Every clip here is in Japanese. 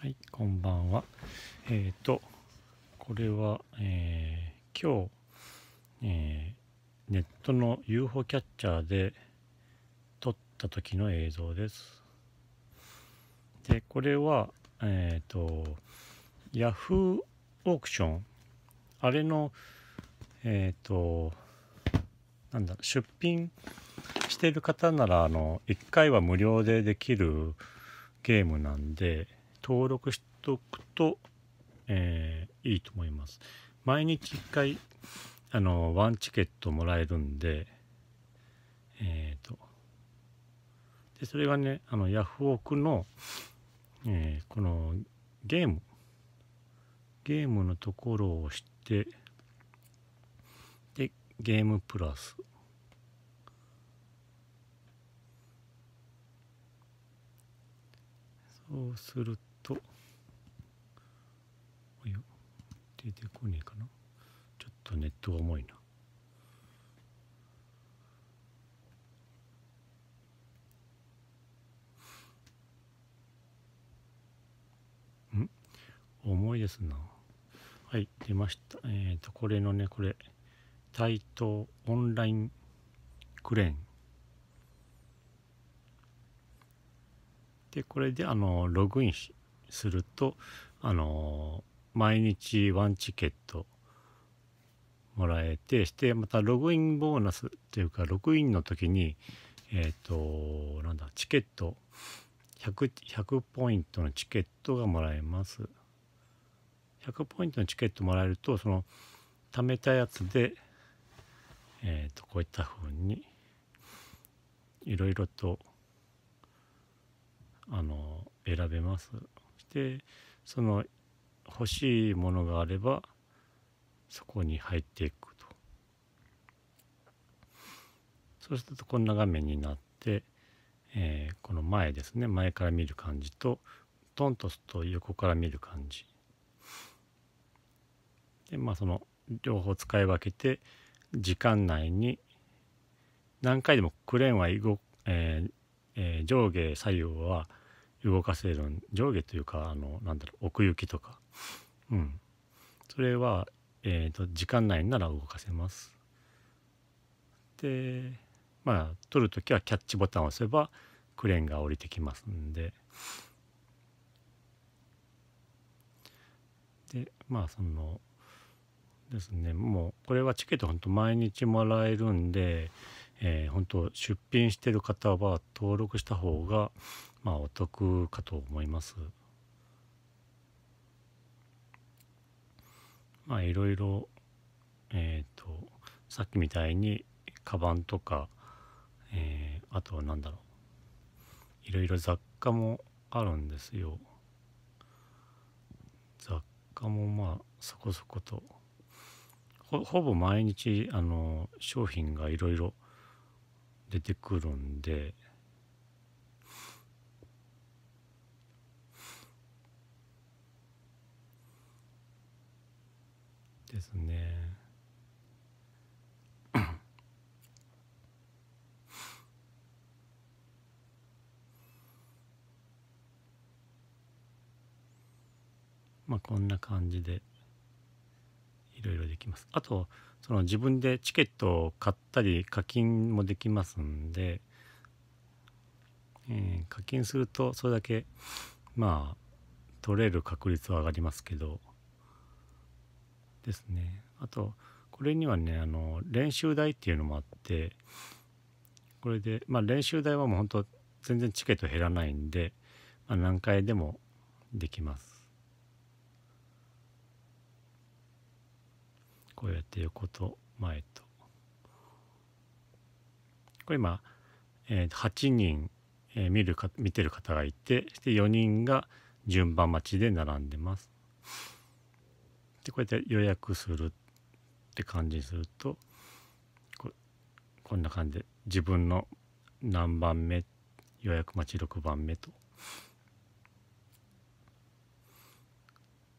はい、こんばんは。えっ、ー、と、これは、えー、今日、えー、ネットの UFO キャッチャーで撮った時の映像です。で、これは、えっ、ー、と、Yahoo オークション、あれの、えっ、ー、と、なんだ、出品してる方なら、あの、1回は無料でできるゲームなんで、登録しておくと、えー、いいと思います。毎日1回、あの、ワンチケットもらえるんで、えっ、ー、と、で、それがね、あの、ヤフオクの、えー、このゲーム、ゲームのところを押して、で、ゲームプラス。そうすると、といや出てこねえかなちょっとネットが重いなうん重いですなはい出ましたえっ、ー、とこれのねこれイトオンラインクレーンでこれであのログインしするとあの毎日ワンチケットもらえてしてまたログインボーナスっていうかログインの時にえっ、ー、となんだチケット 100, 100ポイントのチケットがもらえます100ポイントのチケットもらえるとその貯めたやつでえっ、ー、とこういったふうにいろいろとあの選べます。してその欲しいものがあればそこに入っていくとそうするとこんな画面になって、えー、この前ですね前から見る感じとトンすると横から見る感じでまあその両方使い分けて時間内に何回でもクレーンは動、えーえー、上下左右は動かせる上下というかあのなんだろう奥行きとか、うん、それは、えーと、時間内なら動かせます。でまあ撮る時はキャッチボタンを押せばクレーンが降りてきますんで。でまあそのですねもうこれはチケットほんと毎日もらえるんでえー、本当出品してる方は登録した方が、まあ、お得かと思います。まあいろいろえっ、ー、とさっきみたいにカバンとか、えー、あとは何だろういろいろ雑貨もあるんですよ。雑貨もまあそこそことほぼ毎日あの商品がいろいろ出てくるんでですね。まあこんな感じで。いろいろできますあとその自分でチケットを買ったり課金もできますんで、えー、課金するとそれだけまあ取れる確率は上がりますけどですねあとこれにはねあの練習台っていうのもあってこれでまあ練習台はもうほんと全然チケット減らないんで、まあ、何回でもできますこうやって横と前とこれ今、えー、8人、えー、見るか見てる方がいてそして4人が順番待ちで並んでます。でこうやって予約するって感じにするとここんな感じで自分の何番目予約待ち6番目と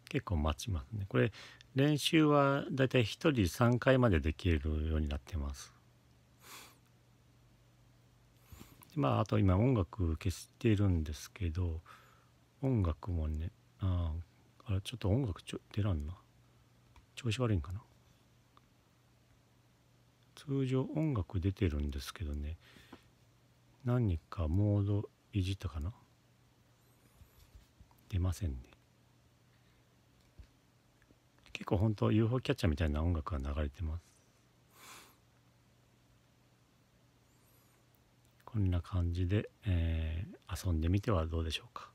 結構待ちますねこれ練習はだいたい1人3回までできるようになってますまああと今音楽消してるんですけど音楽もねああれちょっと音楽ちょ出らんな調子悪いんかな通常音楽出てるんですけどね何かモードいじったかな出ませんね結構本当 UFO キャッチャーみたいな音楽が流れてますこんな感じで、えー、遊んでみてはどうでしょうか